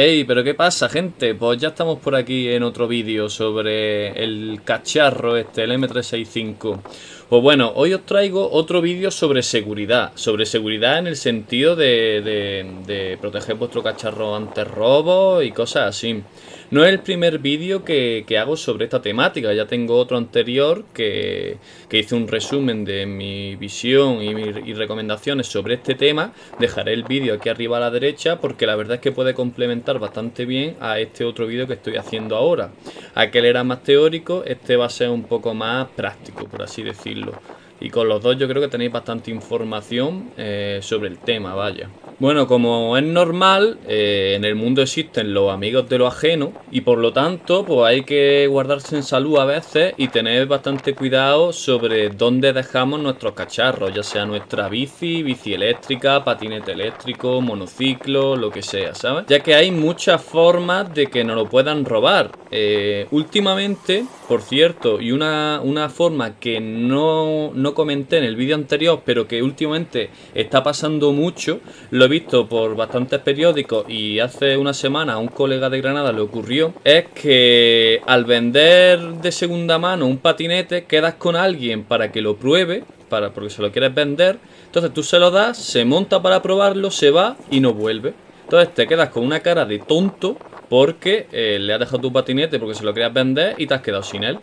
¡Ey! pero ¿qué pasa, gente? Pues ya estamos por aquí en otro vídeo sobre el cacharro este, el M365. Pues bueno, hoy os traigo otro vídeo sobre seguridad. Sobre seguridad en el sentido de, de proteger vuestro cacharro ante robos y cosas así. No es el primer vídeo que, hago sobre esta temática, ya tengo otro anterior que, que hice un resumen de mi visión y, recomendaciones sobre este tema. Dejaré el vídeo aquí arriba a la derecha porque la verdad es que puede complementar bastante bien a este otro vídeo que estoy haciendo ahora. Aquel era más teórico, este va a ser un poco más práctico, por así decirlo. Y con los dos yo creo que tenéis bastante información eh, sobre el tema, vaya. Bueno, como es normal, eh, en el mundo existen los amigos de lo ajeno y por lo tanto, pues hay que guardarse en salud a veces y tener bastante cuidado sobre dónde dejamos nuestros cacharros, ya sea nuestra bici, bici eléctrica, patinete eléctrico, monociclo, lo que sea, ¿sabes? Ya que hay muchas formas de que nos lo puedan robar. Eh, últimamente, por cierto, y una, forma que no, comenté en el vídeo anterior, pero que últimamente está pasando mucho, lo visto por bastantes periódicos y hace una semana a un colega de Granada le ocurrió, es que al vender de segunda mano un patinete quedas con alguien para que lo pruebe, para, porque se lo quieres vender, entonces tú se lo das, se monta para probarlo, se va y no vuelve. Entonces te quedas con una cara de tonto porque eh, le has dejado tu patinete porque se lo querías vender y te has quedado sin él.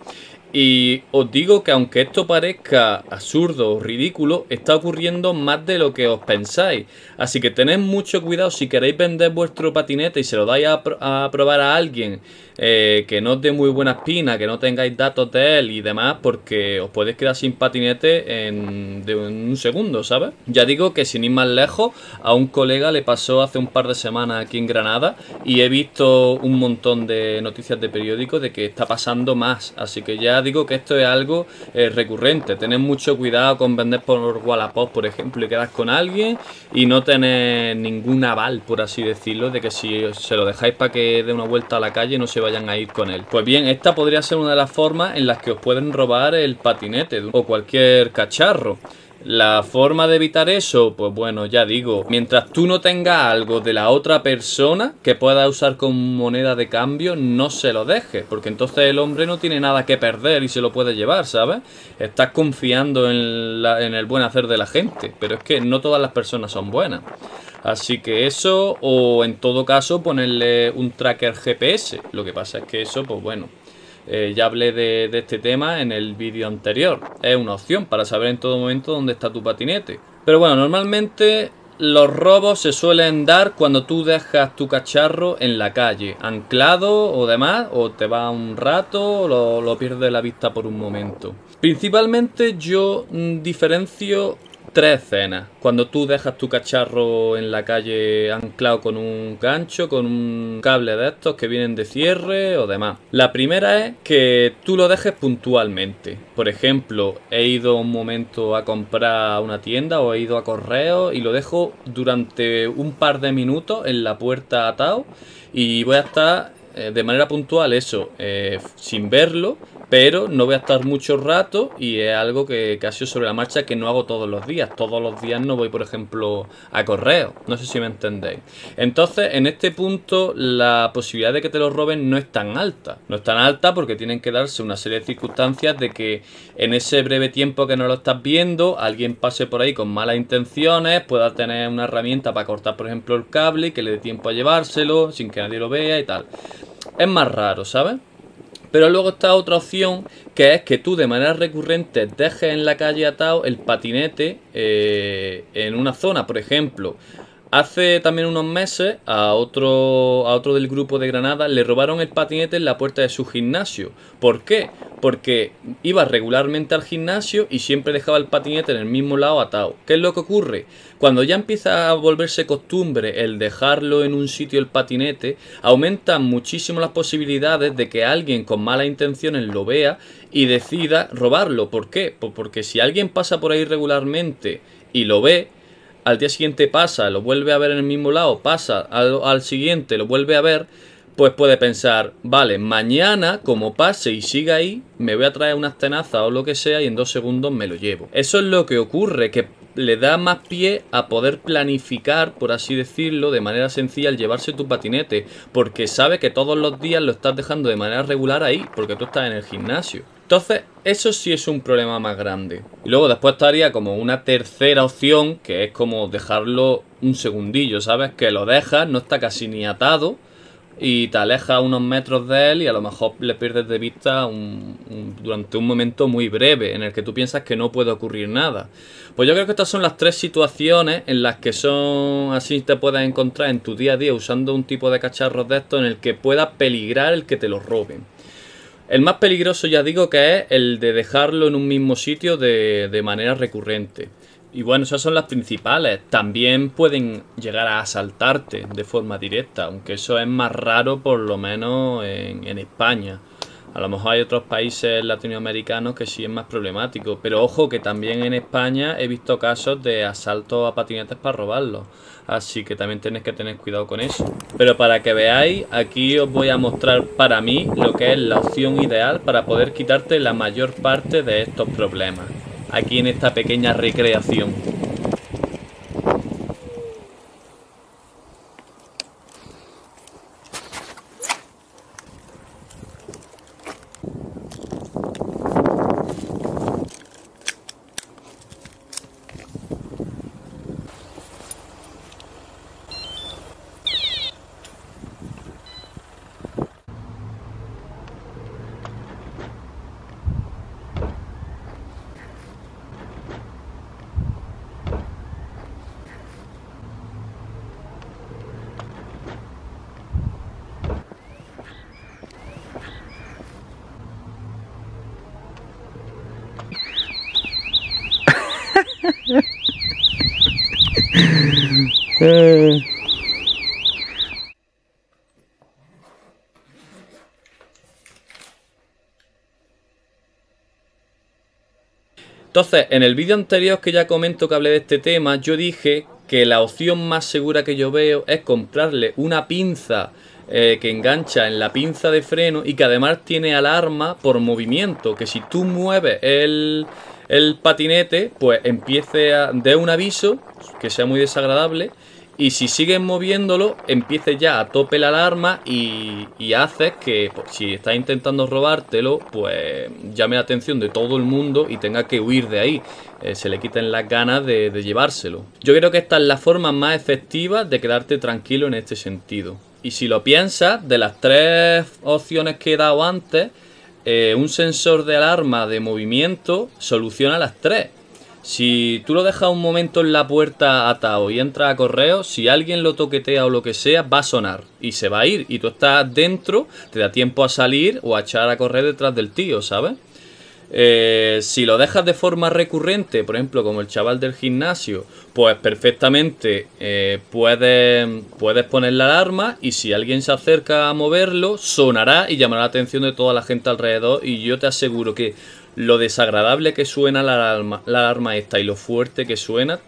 Y os digo que aunque esto parezca absurdo o ridículo, está ocurriendo más de lo que os pensáis. Así que tened mucho cuidado si queréis vender vuestro patinete y se lo dais a, probar a alguien eh, que no os dé muy buena espina, que no tengáis datos de él y demás, porque os podéis quedar sin patinete en, un segundo, ¿sabes? Ya digo que sin ir más lejos, a un colega le pasó hace un par de semanas aquí en Granada y he visto un montón de noticias de periódicos de que está pasando más. Así que ya digo que esto es algo eh, recurrente. Tener mucho cuidado con vender por Wallapop, por ejemplo, y quedas con alguien y no tener ningún aval, por así decirlo, de que si se lo dejáis para que dé una vuelta a la calle no se vayan a ir con él. Pues bien, esta podría ser una de las formas en las que os pueden robar el patinete o cualquier cacharro. La forma de evitar eso, pues bueno, ya digo, mientras tú no tengas algo de la otra persona que pueda usar como moneda de cambio, no se lo dejes, porque entonces el hombre no tiene nada que perder y se lo puede llevar, ¿sabes? Estás confiando en, en el buen hacer de la gente, pero es que no todas las personas son buenas. Así que eso, o en todo caso ponerle un tracker GPS. Lo que pasa es que eso, pues bueno, eh, ya hablé de, este tema en el vídeo anterior. Es una opción para saber en todo momento dónde está tu patinete. Pero bueno, normalmente los robos se suelen dar cuando tú dejas tu cacharro en la calle, anclado o demás, o te va un rato, o lo, lo pierdes la vista por un momento. Principalmente yo mm, diferencio tres escenas. Cuando tú dejas tu cacharro en la calle anclado con un gancho, con un cable de estos que vienen de cierre o demás. La primera es que tú lo dejes puntualmente. Por ejemplo, he ido un momento a comprar a una tienda o he ido a correo y lo dejo durante un par de minutos en la puerta atado y voy a estar eh, de manera puntual eso, eh, sin verlo, pero no voy a estar mucho rato y es algo que, casi sobre la marcha que no hago todos los días. Todos los días no voy, por ejemplo, a correo. No sé si me entendéis. Entonces, en este punto, la posibilidad de que te lo roben no es tan alta. No es tan alta porque tienen que darse una serie de circunstancias de que en ese breve tiempo que no lo estás viendo, alguien pase por ahí con malas intenciones, pueda tener una herramienta para cortar, por ejemplo, el cable, que le dé tiempo a llevárselo sin que nadie lo vea y tal. Es más raro, ¿sabes? Pero luego está otra opción que es que tú de manera recurrente dejes en la calle atado el patinete eh, en una zona, por ejemplo. Hace también unos meses a otro, a otro del grupo de Granada le robaron el patinete en la puerta de su gimnasio. ¿Por qué? Porque iba regularmente al gimnasio y siempre dejaba el patinete en el mismo lado atado. ¿Qué es lo que ocurre? Cuando ya empieza a volverse costumbre el dejarlo en un sitio el patinete, aumentan muchísimo las posibilidades de que alguien con malas intenciones lo vea y decida robarlo. ¿Por qué? Pues porque si alguien pasa por ahí regularmente y lo ve, al día siguiente pasa, lo vuelve a ver en el mismo lado, pasa al, siguiente, lo vuelve a ver, pues puede pensar, vale, mañana como pase y siga ahí, me voy a traer unas tenazas o lo que sea y en dos segundos me lo llevo. Eso es lo que ocurre, que le da más pie a poder planificar, por así decirlo, de manera sencilla llevarse tu patinete, porque sabe que todos los días lo estás dejando de manera regular ahí, porque tú estás en el gimnasio. Entonces, eso sí es un problema más grande. Y luego después estaría como una tercera opción, que es como dejarlo un segundillo, ¿sabes? Que lo dejas, no está casi ni atado, y te alejas unos metros de él y a lo mejor le pierdes de vista durante un momento muy breve en el que tú piensas que no puede ocurrir nada. Pues yo creo que estas son las tres situaciones en las que son así te puedes encontrar en tu día a día usando un tipo de cacharros de estos en el que pueda peligrar el que te lo roben. El más peligroso ya digo que es el de dejarlo en un mismo sitio de, de manera recurrente. Y bueno, esas son las principales. También pueden llegar a asaltarte de forma directa, aunque eso es más raro por lo menos en, en España. A lo mejor hay otros países latinoamericanos que sí es más problemático, pero ojo que también en España he visto casos de asaltos a patinetes para robarlos, así que también tenéis que tener cuidado con eso. Pero para que veáis, aquí os voy a mostrar para mí lo que es la opción ideal para poder quitarte la mayor parte de estos problemas, aquí en esta pequeña recreación. Eh. Entonces, en el vídeo anterior que ya comento que hablé de este tema, yo dije que la opción más segura que yo veo es comprarle una pinza eh, que engancha en la pinza de freno y que además tiene alarma por movimiento, que si tú mueves el, el patinete, pues empiece a un aviso que sea muy desagradable y si sigues moviéndolo, empiece ya a tope la alarma y, haces que pues, si estás intentando robártelo, pues llame la atención de todo el mundo y tenga que huir de ahí. Eh, se le quiten las ganas de, de llevárselo. Yo creo que esta es la forma más efectiva de quedarte tranquilo en este sentido. Y si lo piensas, de las tres opciones que he dado antes, eh, un sensor de alarma de movimiento soluciona las tres. Si tú lo dejas un momento en la puerta atado y entra a correo, si alguien lo toquetea o lo que sea, va a sonar y se va a ir. Y tú estás dentro, te da tiempo a salir o a echar a correr detrás del tío, ¿sabes? Eh, si lo dejas de forma recurrente, por ejemplo, como el chaval del gimnasio, pues perfectamente eh, puedes, puedes poner la alarma y si alguien se acerca a moverlo, sonará y llamará la atención de toda la gente alrededor y yo te aseguro que lo desagradable que suena la alarma, esta y lo fuerte que suena,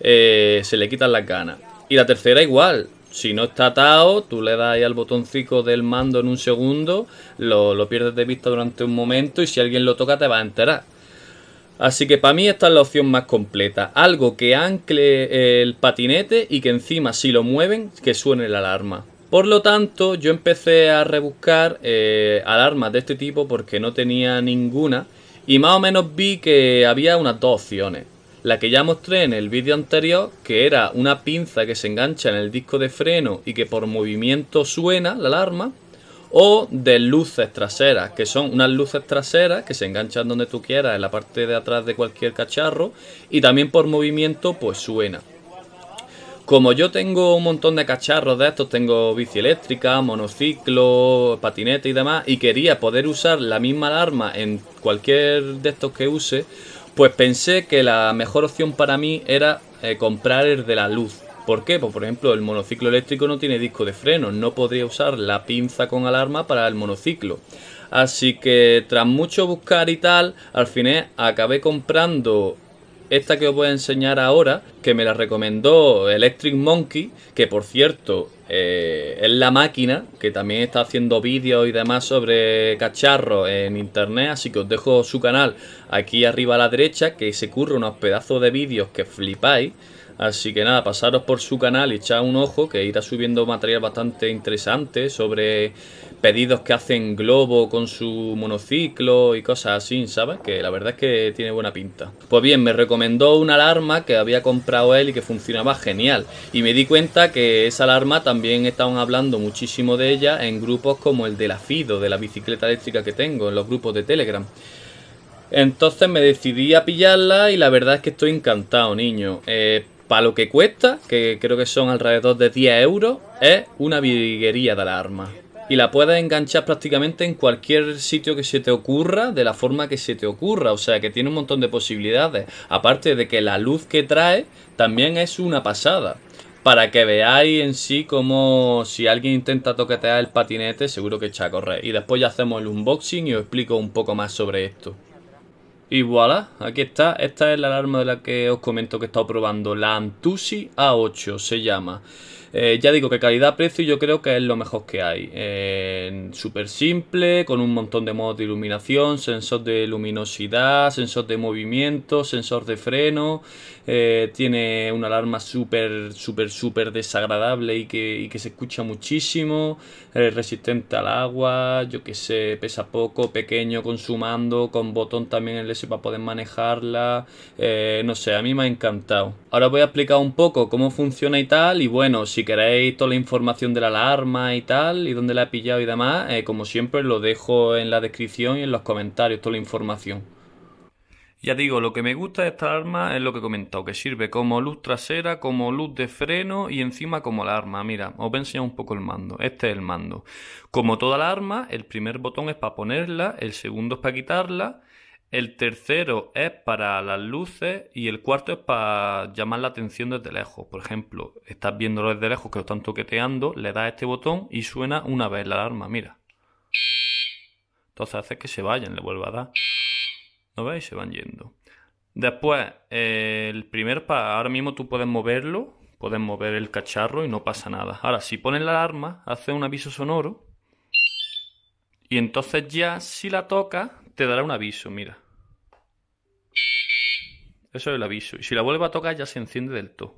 eh, se le quitan las ganas. Y la tercera igual, si no está atado, tú le das al botoncito del mando en un segundo, lo, lo pierdes de vista durante un momento y si alguien lo toca te va a enterar. Así que para mí esta es la opción más completa. Algo que ancle eh, el patinete y que encima si lo mueven que suene la alarma. Por lo tanto, yo empecé a rebuscar eh, alarmas de este tipo porque no tenía ninguna. Y más o menos vi que había unas dos opciones. La que ya mostré en el vídeo anterior, que era una pinza que se engancha en el disco de freno y que por movimiento suena la alarma. O de luces traseras, que son unas luces traseras que se enganchan donde tú quieras, en la parte de atrás de cualquier cacharro. Y también por movimiento pues suena. Como yo tengo un montón de cacharros de estos, tengo bici eléctrica, monociclo, patineta y demás, y quería poder usar la misma alarma en cualquier de estos que use, pues pensé que la mejor opción para mí era eh, comprar el de la luz. ¿Por qué? Pues por ejemplo, el monociclo eléctrico no tiene disco de freno, no podría usar la pinza con alarma para el monociclo. Así que tras mucho buscar y tal, al final acabé comprando esta que os voy a enseñar ahora, que me la recomendó Electric Monkey, que por cierto eh, es la máquina, que también está haciendo vídeos y demás sobre cacharros en internet, así que os dejo su canal aquí arriba a la derecha, que se curra unos pedazos de vídeos que flipáis. Así que nada, pasaros por su canal y echad un ojo, que irá subiendo material bastante interesante sobre pedidos que hacen Globo con su monociclo y cosas así, ¿sabes? Que la verdad es que tiene buena pinta. Pues bien, me recomendó una alarma que había comprado él y que funcionaba genial. Y me di cuenta que esa alarma también estaban hablando muchísimo de ella en grupos como el de la FIDO, de la bicicleta eléctrica que tengo, en los grupos de Telegram. Entonces me decidí a pillarla y la verdad es que estoy encantado, niño. Eh, para lo que cuesta, que creo que son alrededor de 10 euros, es una viguería de alarma. Y la puedes enganchar prácticamente en cualquier sitio que se te ocurra, de la forma que se te ocurra. O sea, que tiene un montón de posibilidades. Aparte de que la luz que trae también es una pasada para que veáis en sí como si alguien intenta toquetear el patinete, seguro que echa a correr. Y después ya hacemos el unboxing y os explico un poco más sobre esto. Y voilà, aquí está. Esta es la alarma de la que os comento que he estado probando. La Antusi A8 se llama. Eh, ya digo que calidad-precio yo creo que es lo mejor que hay. Eh, súper simple, con un montón de modos de iluminación, sensor de luminosidad, sensor de movimiento, sensor de freno. Eh, tiene una alarma súper, súper, súper desagradable y que, se escucha muchísimo. resistente al agua, yo que sé, pesa poco, pequeño, consumando, con botón también en el S para poder manejarla. no sé, a mí me ha encantado. Ahora voy a explicar un poco cómo funciona y tal. Y bueno, si queréis toda la información de la alarma y tal, y dónde la he pillado y demás, eh, como siempre lo dejo en la descripción y en los comentarios, toda la información. Ya digo, lo que me gusta de esta alarma es lo que he comentado, que sirve como luz trasera, como luz de freno y encima como alarma. Mira, os voy a un poco el mando. Este es el mando. Como toda la arma, el primer botón es para ponerla, el segundo es para quitarla, el tercero es para las luces y el cuarto es para llamar la atención desde lejos. Por ejemplo, estás viendo desde lejos que lo están toqueteando, le das este botón y suena una vez la alarma, mira. Entonces hace que se vayan, le vuelva a dar. ¿No veis? Se van yendo. Después, eh, el primer para ahora mismo tú puedes moverlo, puedes mover el cacharro y no pasa nada. Ahora, si pones la alarma, hace un aviso sonoro y entonces ya si la toca te dará un aviso, mira. Eso es el aviso. Y si la vuelve a tocar ya se enciende del todo.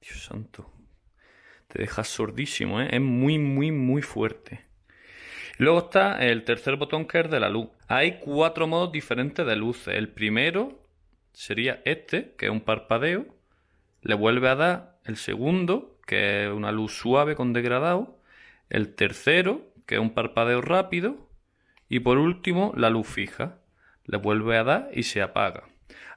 Dios santo. Te deja sordísimo, ¿eh? Es muy, muy, muy fuerte. Luego está el tercer botón que es de la luz. Hay cuatro modos diferentes de luces. El primero sería este, que es un parpadeo. Le vuelve a dar el segundo, que es una luz suave con degradado. El tercero, que es un parpadeo rápido. Y por último, la luz fija. Le vuelve a dar y se apaga.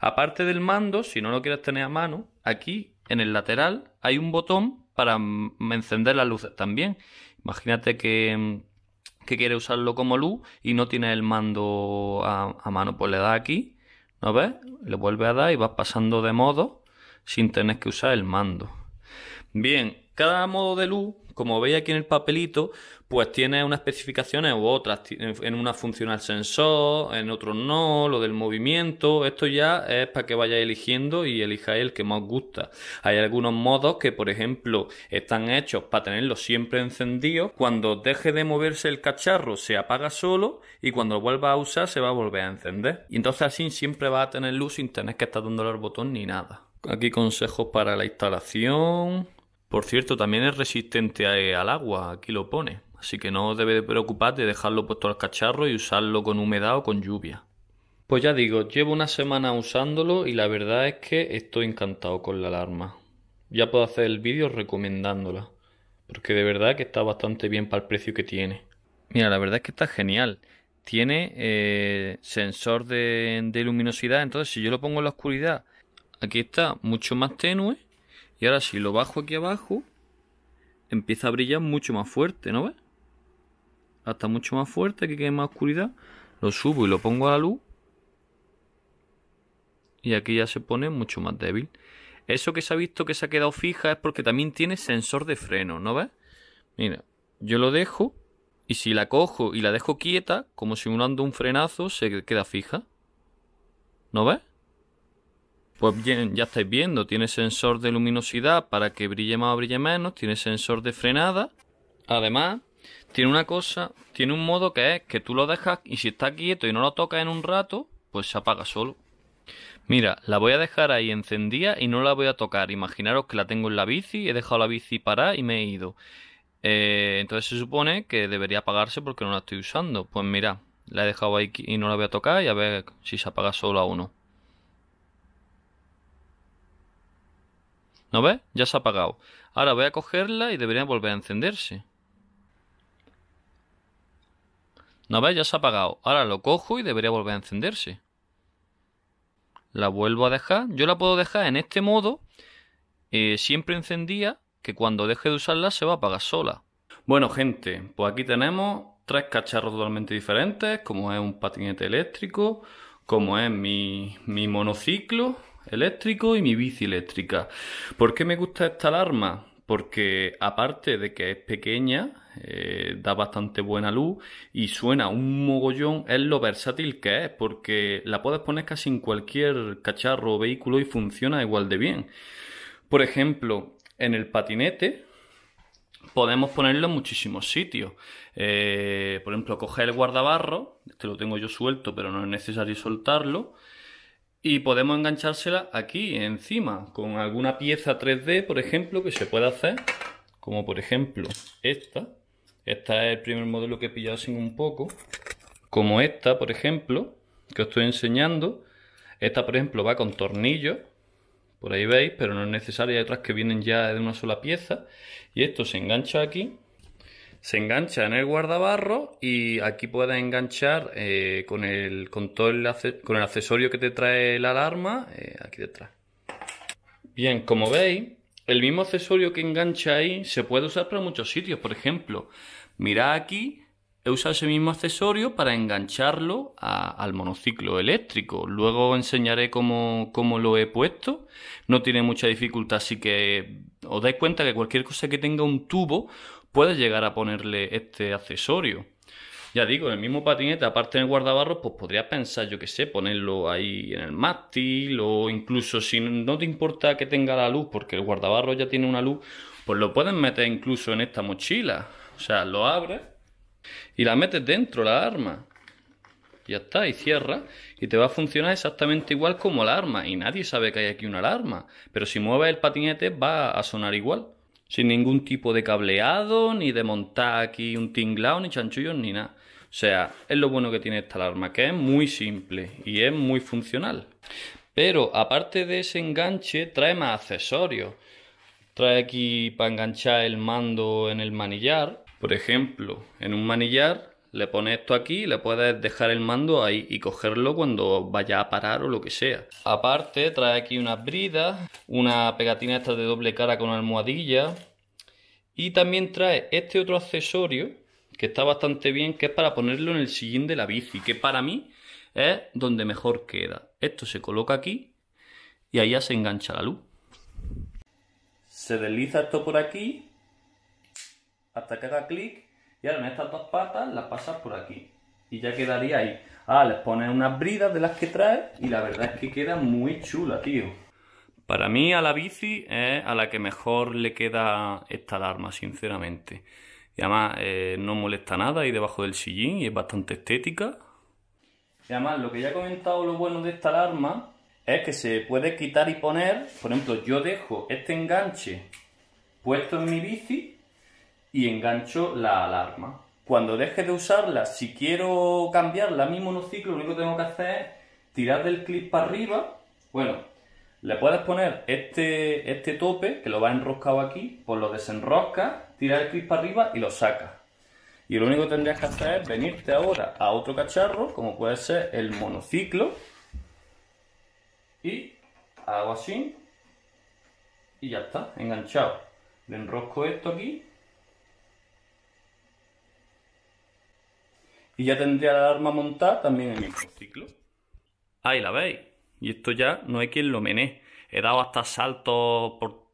Aparte del mando, si no lo quieres tener a mano, aquí en el lateral hay un botón para encender las luces también. Imagínate que, mm, que quieres usarlo como luz y no tienes el mando a, a mano, pues le das aquí, ¿no ves? Le vuelve a dar y vas pasando de modo sin tener que usar el mando. Bien, cada modo de luz, como veis aquí en el papelito, pues tiene unas especificaciones u otras. En una funciona el sensor, en otro no, lo del movimiento. Esto ya es para que vayáis eligiendo y elijáis el que más gusta. Hay algunos modos que, por ejemplo, están hechos para tenerlo siempre encendido. Cuando deje de moverse el cacharro, se apaga solo y cuando vuelva a usar, se va a volver a encender. Y entonces así siempre va a tener luz sin tener que estar dándole al botón ni nada. Aquí consejos para la instalación, por cierto, también es resistente eh, al agua, aquí lo pone. Así que no debe preocuparte de dejarlo puesto al cacharro y usarlo con humedad o con lluvia. Pues ya digo, llevo una semana usándolo y la verdad es que estoy encantado con la alarma. Ya puedo hacer el vídeo recomendándola, porque de verdad que está bastante bien para el precio que tiene. Mira, la verdad es que está genial. Tiene eh, sensor de luminosidad, entonces si yo lo pongo en la oscuridad, aquí está mucho más tenue y ahora si lo bajo aquí abajo, empieza a brillar mucho más fuerte, ¿no ves? Hasta mucho más fuerte, que quede más oscuridad. Lo subo y lo pongo a la luz. Y aquí ya se pone mucho más débil. Eso que se ha visto que se ha quedado fija es porque también tiene sensor de freno, ¿no ves? Mira, yo lo dejo y si la cojo y la dejo quieta, como simulando un frenazo, se queda fija. ¿No ves? Pues bien, ya estáis viendo, tiene sensor de luminosidad para que brille más o brille menos, tiene sensor de frenada. Además, tiene una cosa, tiene un modo que es que tú lo dejas y si está quieto y no lo tocas en un rato, pues se apaga solo. Mira, la voy a dejar ahí encendida y no la voy a tocar. Imaginaros que la tengo en la bici, he dejado la bici parada y me he ido. Eh, entonces se supone que debería apagarse porque no la estoy usando. Pues mira, la he dejado ahí y no la voy a tocar y a ver si se apaga solo a uno. ¿No ves? Ya se ha apagado. Ahora voy a cogerla y debería volver a encenderse. ¿No ves? Ya se ha apagado. Ahora lo cojo y debería volver a encenderse. La vuelvo a dejar. Yo la puedo dejar en este modo. Eh, siempre encendía que cuando deje de usarla se va a apagar sola. Bueno gente, pues aquí tenemos tres cacharros totalmente diferentes, como es un patinete eléctrico, como es mi, mi monociclo, eléctrico y mi bici eléctrica. ¿Por qué me gusta esta alarma? Porque aparte de que es pequeña, eh, da bastante buena luz y suena un mogollón, es lo versátil que es, porque la puedes poner casi en cualquier cacharro o vehículo y funciona igual de bien. Por ejemplo, en el patinete, podemos ponerlo en muchísimos sitios. Eh, por ejemplo, coger el guardabarro, este lo tengo yo suelto, pero no es necesario soltarlo y podemos enganchársela aquí encima con alguna pieza 3D, por ejemplo, que se pueda hacer, como por ejemplo esta. Esta es el primer modelo que he pillado sin un poco, como esta, por ejemplo, que os estoy enseñando. Esta, por ejemplo, va con tornillos, por ahí veis, pero no es necesaria, hay otras que vienen ya de una sola pieza. Y esto se engancha aquí se engancha en el guardabarro y aquí puedes enganchar eh, con, el, con todo el, con el accesorio que te trae la alarma, eh, aquí detrás. Bien, como veis, el mismo accesorio que engancha ahí se puede usar para muchos sitios. Por ejemplo, mirad aquí, he usado ese mismo accesorio para engancharlo al monociclo eléctrico. Luego enseñaré cómo, cómo, lo he puesto. No tiene mucha dificultad, así que os dais cuenta que cualquier cosa que tenga un tubo puedes llegar a ponerle este accesorio. Ya digo, el mismo patinete, aparte del guardabarros, pues podrías pensar, yo qué sé, ponerlo ahí en el mástil o incluso si no te importa que tenga la luz, porque el guardabarros ya tiene una luz, pues lo puedes meter incluso en esta mochila. O sea, lo abres y la metes dentro, la arma. Ya está, y cierra y te va a funcionar exactamente igual como la arma. Y nadie sabe que hay aquí una alarma, pero si mueves el patinete va a sonar igual. Sin ningún tipo de cableado, ni de montar aquí un tinglado, ni chanchullos, ni nada. O sea, es lo bueno que tiene esta alarma, que es muy simple y es muy funcional. Pero aparte de ese enganche, trae más accesorios. Trae aquí para enganchar el mando en el manillar. Por ejemplo, en un manillar le pones esto aquí, y le puedes dejar el mando ahí y cogerlo cuando vaya a parar o lo que sea. Aparte, trae aquí unas bridas, una pegatina esta de doble cara con almohadilla. Y también trae este otro accesorio que está bastante bien, que es para ponerlo en el sillín de la bici, que para mí es donde mejor queda. Esto se coloca aquí y allá se engancha la luz. Se desliza esto por aquí hasta que haga clic y ahora en estas dos patas las pasas por aquí. Y ya quedaría ahí. Ah, les pones unas bridas de las que trae y la verdad es que queda muy chula, tío. Para mí a la bici es a la que mejor le queda esta alarma, sinceramente. Y además eh, no molesta nada ahí debajo del sillín y es bastante estética. Y además lo que ya he comentado, lo bueno de esta alarma es que se puede quitar y poner. Por ejemplo, yo dejo este enganche puesto en mi bici y engancho la alarma. Cuando deje de usarla, si quiero cambiarla a mi monociclo, lo único que tengo que hacer es tirar del clip para arriba. Bueno, le puedes poner este, este tope, que lo va enroscado aquí, pues lo desenroscas, tira el clip para arriba y lo sacas. Y lo único que tendrías que hacer es venirte ahora a otro cacharro, como puede ser el monociclo. Y hago así. Y ya está, enganchado. Le enrosco esto aquí y ya tendría la alarma montada también en el ciclo. Ahí la veis. Y esto ya no hay quien lo menee. He dado hasta saltos por,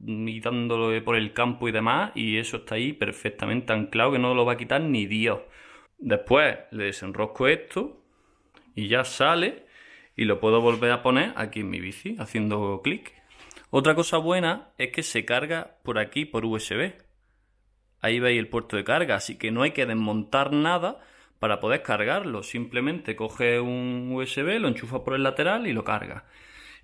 por el campo y demás, y eso está ahí perfectamente anclado que no lo va a quitar ni Dios. Después le desenrosco esto y ya sale y lo puedo volver a poner aquí en mi bici haciendo clic. Otra cosa buena es que se carga por aquí por USB. Ahí veis el puerto de carga, así que no hay que desmontar nada para poder cargarlo. Simplemente coge un USB, lo enchufa por el lateral y lo carga.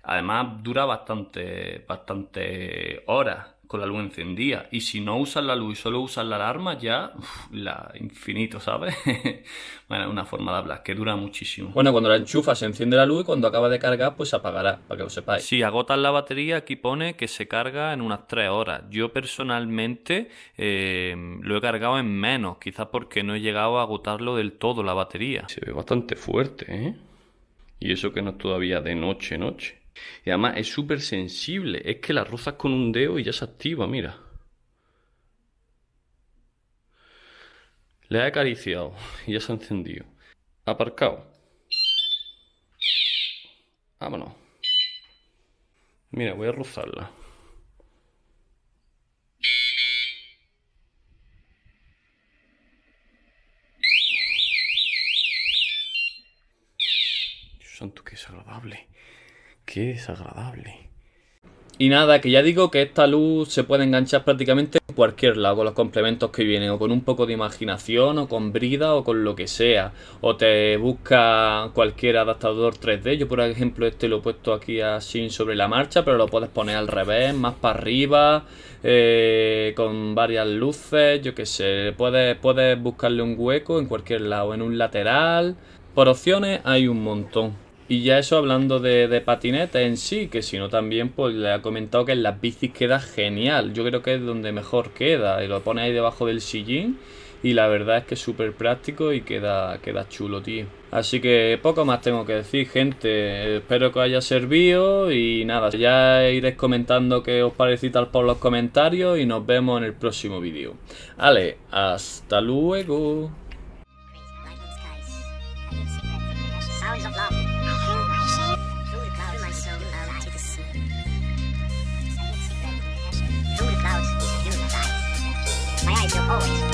Además dura bastante, bastante horas con la luz encendida. Y si no usas la luz y solo usas la alarma, ya la infinito, ¿sabes? bueno, una forma de hablar que dura muchísimo. Bueno, cuando la enchufas se enciende la luz y cuando acaba de cargar, pues se apagará, para que lo sepáis. Si agotas la batería, aquí pone que se carga en unas 3 horas. Yo personalmente eh, lo he cargado en menos, quizás porque no he llegado a agotarlo del todo la batería. Se ve bastante fuerte, ¿eh? Y eso que no es todavía de noche, noche. Y además es súper sensible. Es que la rozas con un dedo y ya se activa, mira. Le he acariciado y ya se ha encendido. Aparcado. Vámonos. Mira, voy a rozarla. Dios santo, que agradable Qué desagradable. Y nada, que ya digo que esta luz se puede enganchar prácticamente en cualquier lado con los complementos que vienen, o con un poco de imaginación, o con brida, o con lo que sea. O te busca cualquier adaptador 3D. Yo, por ejemplo, este lo he puesto aquí así sobre la marcha, pero lo puedes poner al revés, más para arriba, eh, con varias luces, yo qué sé. Puedes, puedes buscarle un hueco en cualquier lado, en un lateral. Por opciones hay un montón. Y ya eso hablando de, de, en sí, que si no también pues le ha comentado que en las bicis queda genial. Yo creo que es donde mejor queda. Y lo pone ahí debajo del sillín. Y la verdad es que es súper práctico y queda, queda chulo, tío. Así que poco más tengo que decir, gente. Espero que os haya servido. Y nada, ya iréis comentando qué os parece tal por los comentarios. Y nos vemos en el próximo vídeo. Vale, hasta luego. Oh.